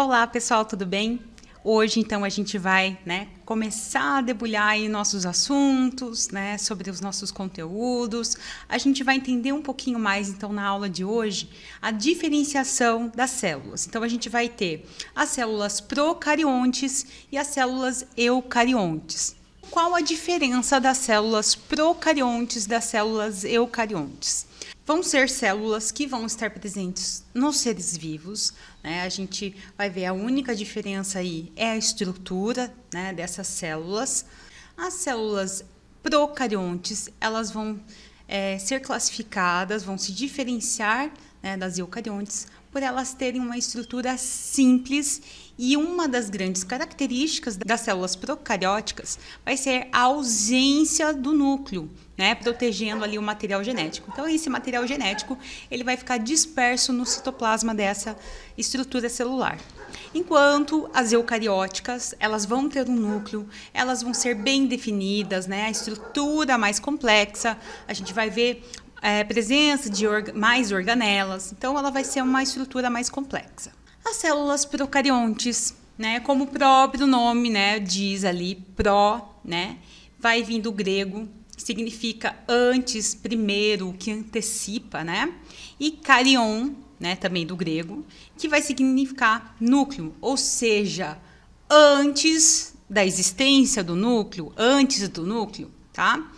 Olá, pessoal, tudo bem? Hoje, então, a gente vai né, começar a debulhar aí nossos assuntos, né, sobre os nossos conteúdos. A gente vai entender um pouquinho mais, então, na aula de hoje, a diferenciação das células. Então, a gente vai ter as células procariontes e as células eucariontes. Qual a diferença das células procariontes das células eucariontes? vão ser células que vão estar presentes nos seres vivos. Né? A gente vai ver a única diferença aí é a estrutura né, dessas células. As células procariontes, elas vão é, ser classificadas, vão se diferenciar né, das eucariontes por elas terem uma estrutura simples e uma das grandes características das células procarióticas vai ser a ausência do núcleo, né, protegendo ali o material genético. Então esse material genético ele vai ficar disperso no citoplasma dessa estrutura celular. Enquanto as eucarióticas, elas vão ter um núcleo, elas vão ser bem definidas, né? A estrutura mais complexa, a gente vai ver é, presença de orga mais organelas, então ela vai ser uma estrutura mais complexa. As células procariontes, né? Como o próprio nome, né, diz ali, pró, né? Vai vir do grego significa antes, primeiro, que antecipa, né? E carion né, também do grego, que vai significar núcleo, ou seja, antes da existência do núcleo, antes do núcleo, tá?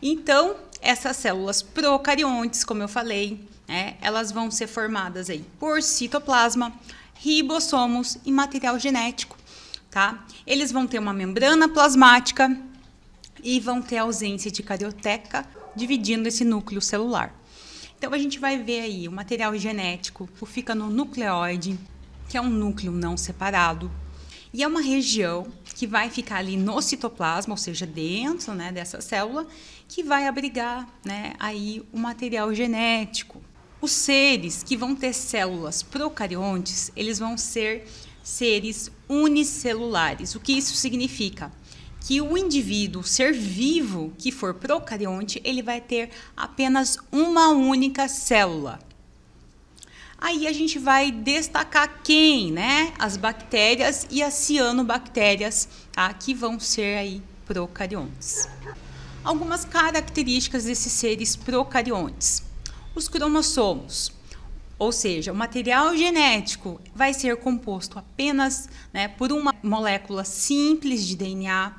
Então, essas células procariontes, como eu falei, né, elas vão ser formadas aí por citoplasma, ribossomos e material genético, tá? Eles vão ter uma membrana plasmática e vão ter ausência de carioteca, dividindo esse núcleo celular. Então a gente vai ver aí o material genético, o fica no nucleóide, que é um núcleo não separado, e é uma região que vai ficar ali no citoplasma, ou seja, dentro né, dessa célula, que vai abrigar né, aí o material genético. Os seres que vão ter células procariontes, eles vão ser seres unicelulares. O que isso significa? que o indivíduo, o ser vivo que for procarionte, ele vai ter apenas uma única célula. Aí a gente vai destacar quem, né? As bactérias e as cianobactérias, tá? que vão ser aí procariontes. Algumas características desses seres procariontes. Os cromossomos, ou seja, o material genético vai ser composto apenas né, por uma molécula simples de DNA,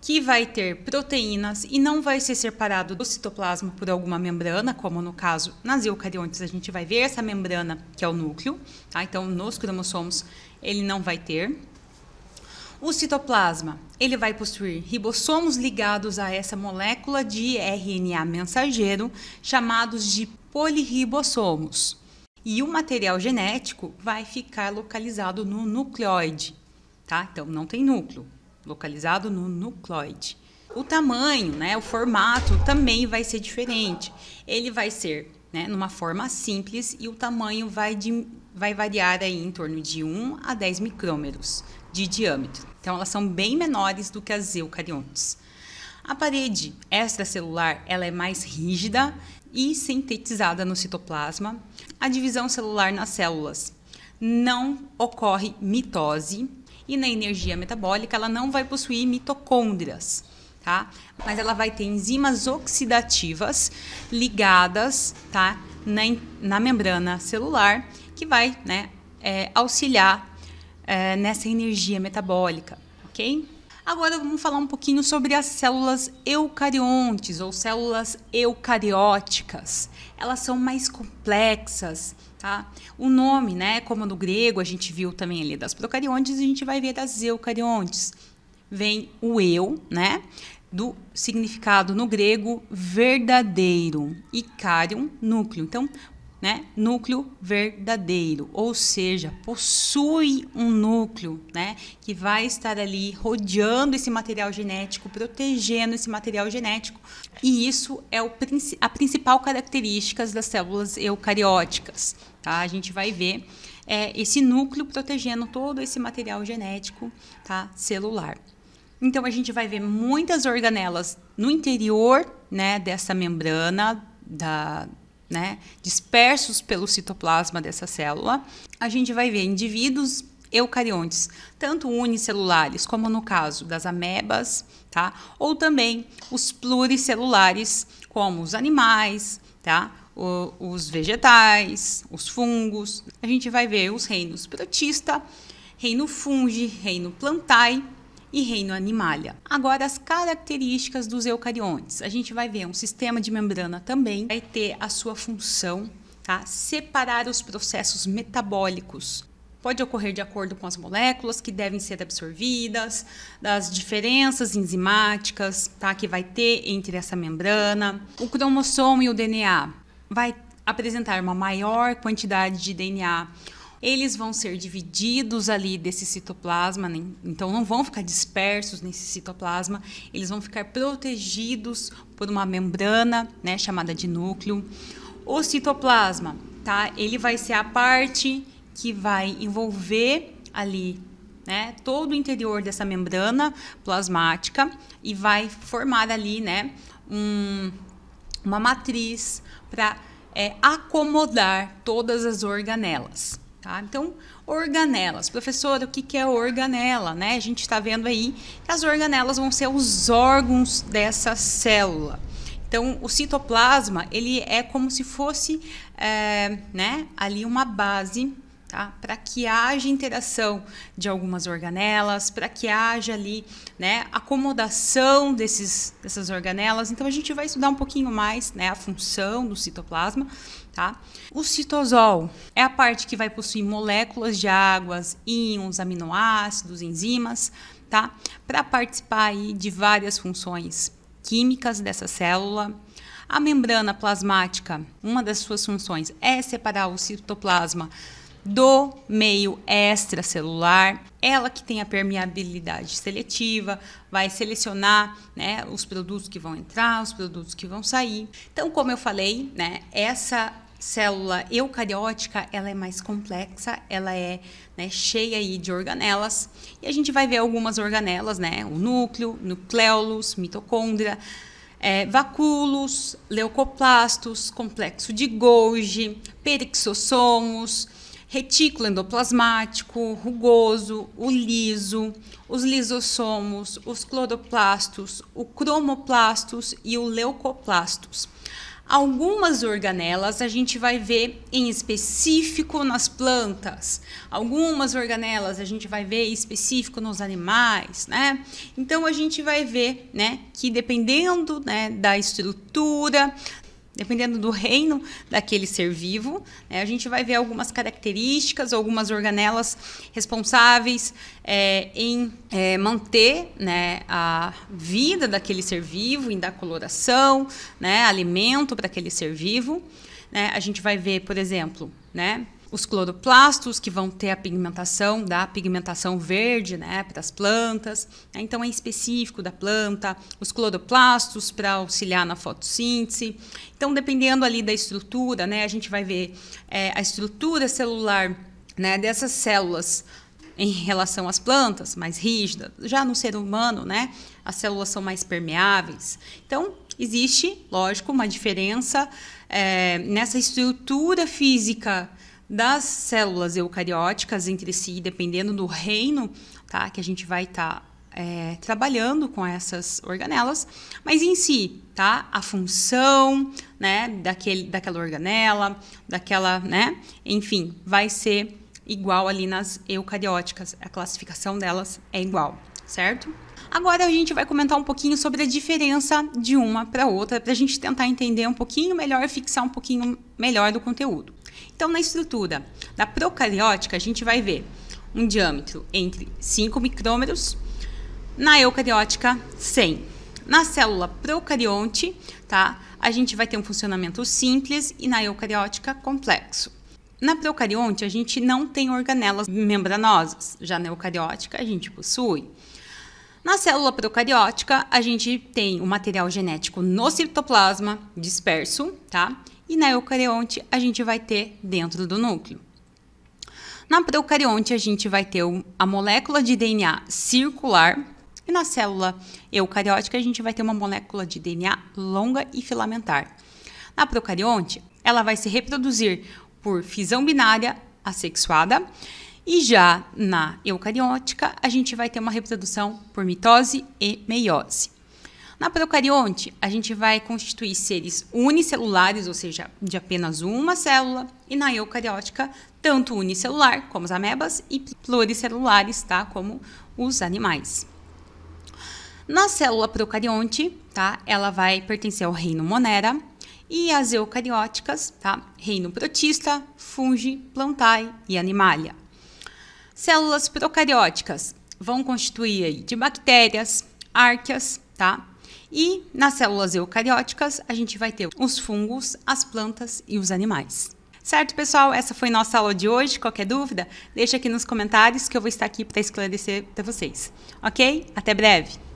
que vai ter proteínas e não vai ser separado do citoplasma por alguma membrana, como no caso nas eucariontes a gente vai ver essa membrana que é o núcleo, tá? então nos cromossomos ele não vai ter. O citoplasma ele vai possuir ribossomos ligados a essa molécula de RNA mensageiro, chamados de polirribossomos. E o material genético vai ficar localizado no nucleóide, tá? Então não tem núcleo, localizado no nucleoide. O tamanho, né, o formato também vai ser diferente. Ele vai ser né, numa forma simples e o tamanho vai, de, vai variar aí em torno de 1 a 10 micrômetros de diâmetro. Então, elas são bem menores do que as eucariontes. A parede extracelular ela é mais rígida e sintetizada no citoplasma. A divisão celular nas células não ocorre mitose, e na energia metabólica ela não vai possuir mitocôndrias, tá? Mas ela vai ter enzimas oxidativas ligadas, tá? Na, na membrana celular que vai, né, é, auxiliar é, nessa energia metabólica, ok? Agora vamos falar um pouquinho sobre as células eucariontes ou células eucarióticas. Elas são mais complexas, tá? O nome, né, como no grego, a gente viu também ali das procariontes, a gente vai ver das eucariontes. Vem o eu, né? do significado no grego verdadeiro e carion, núcleo. Então, né? Núcleo verdadeiro, ou seja, possui um núcleo, né? Que vai estar ali rodeando esse material genético, protegendo esse material genético. E isso é o, a principal característica das células eucarióticas, tá? A gente vai ver é, esse núcleo protegendo todo esse material genético, tá? Celular. Então a gente vai ver muitas organelas no interior, né? Dessa membrana da né, dispersos pelo citoplasma dessa célula, a gente vai ver indivíduos eucariontes, tanto unicelulares, como no caso das amebas, tá? ou também os pluricelulares, como os animais, tá? O, os vegetais, os fungos. A gente vai ver os reinos protista, reino fungi, reino plantae e reino animalia. Agora, as características dos eucariontes. A gente vai ver um sistema de membrana também, vai ter a sua função, tá? Separar os processos metabólicos. Pode ocorrer de acordo com as moléculas que devem ser absorvidas, das diferenças enzimáticas tá, que vai ter entre essa membrana. O cromossomo e o DNA vai apresentar uma maior quantidade de DNA eles vão ser divididos ali desse citoplasma, né? então não vão ficar dispersos nesse citoplasma, eles vão ficar protegidos por uma membrana, né, chamada de núcleo. O citoplasma, tá? Ele vai ser a parte que vai envolver ali né, todo o interior dessa membrana plasmática e vai formar ali, né, um, uma matriz para é, acomodar todas as organelas. Tá? Então, organelas. Professora, o que, que é organela? Né? A gente está vendo aí que as organelas vão ser os órgãos dessa célula. Então, o citoplasma ele é como se fosse é, né, ali uma base Tá? Para que haja interação de algumas organelas, para que haja ali né, acomodação desses, dessas organelas. Então, a gente vai estudar um pouquinho mais né, a função do citoplasma. Tá? O citosol é a parte que vai possuir moléculas de águas, íons, aminoácidos, enzimas, tá? para participar aí de várias funções químicas dessa célula. A membrana plasmática, uma das suas funções é separar o citoplasma do meio extracelular. Ela que tem a permeabilidade seletiva, vai selecionar né, os produtos que vão entrar, os produtos que vão sair. Então, como eu falei, né, essa célula eucariótica ela é mais complexa, ela é né, cheia aí de organelas e a gente vai ver algumas organelas, né, o núcleo, nucleolus, mitocôndria, é, vacúolos, leucoplastos, complexo de Golgi, perixossomos, retículo endoplasmático, rugoso, o liso, os lisossomos, os cloroplastos, o cromoplastos e o leucoplastos. Algumas organelas a gente vai ver em específico nas plantas, algumas organelas a gente vai ver em específico nos animais, né? Então a gente vai ver, né, que dependendo, né, da estrutura, dependendo do reino daquele ser vivo, né, a gente vai ver algumas características, algumas organelas responsáveis é, em é, manter né, a vida daquele ser vivo, em dar coloração, né, alimento para aquele ser vivo. Né. a gente vai ver, por exemplo, né, os cloroplastos, que vão ter a pigmentação, da pigmentação verde né, para as plantas. Né? Então, é específico da planta. Os cloroplastos para auxiliar na fotossíntese. Então, dependendo ali da estrutura, né, a gente vai ver é, a estrutura celular né, dessas células em relação às plantas, mais rígida. Já no ser humano, né, as células são mais permeáveis. Então, existe, lógico, uma diferença é, nessa estrutura física das células eucarióticas entre si, dependendo do reino tá, que a gente vai estar tá, é, trabalhando com essas organelas, mas em si, tá? A função, né, daquele, daquela organela, daquela, né, enfim, vai ser igual ali nas eucarióticas. A classificação delas é igual, certo? Agora a gente vai comentar um pouquinho sobre a diferença de uma para outra, para a gente tentar entender um pouquinho melhor e fixar um pouquinho melhor do conteúdo. Então, na estrutura da procariótica, a gente vai ver um diâmetro entre 5 micrômetros, na eucariótica, 100. Na célula procarionte, tá? A gente vai ter um funcionamento simples e na eucariótica complexo. Na procarionte, a gente não tem organelas membranosas, já na eucariótica a gente possui. Na célula procariótica, a gente tem o material genético no citoplasma disperso, tá? e na eucarionte a gente vai ter dentro do núcleo. Na procarionte a gente vai ter a molécula de DNA circular e na célula eucariótica a gente vai ter uma molécula de DNA longa e filamentar. Na procarionte, ela vai se reproduzir por fisão binária assexuada e já na eucariótica, a gente vai ter uma reprodução por mitose e meiose. Na procarionte, a gente vai constituir seres unicelulares, ou seja, de apenas uma célula, e na eucariótica, tanto unicelular, como as amebas, e pluricelulares, tá? Como os animais. Na célula procarionte, tá? Ela vai pertencer ao reino Monera, e as eucarióticas, tá? Reino protista, fungi, plantae e animalia. Células procarióticas vão constituir aí de bactérias, árqueas, tá? E nas células eucarióticas, a gente vai ter os fungos, as plantas e os animais. Certo, pessoal? Essa foi nossa aula de hoje. Qualquer dúvida, deixa aqui nos comentários que eu vou estar aqui para esclarecer para vocês. Ok? Até breve!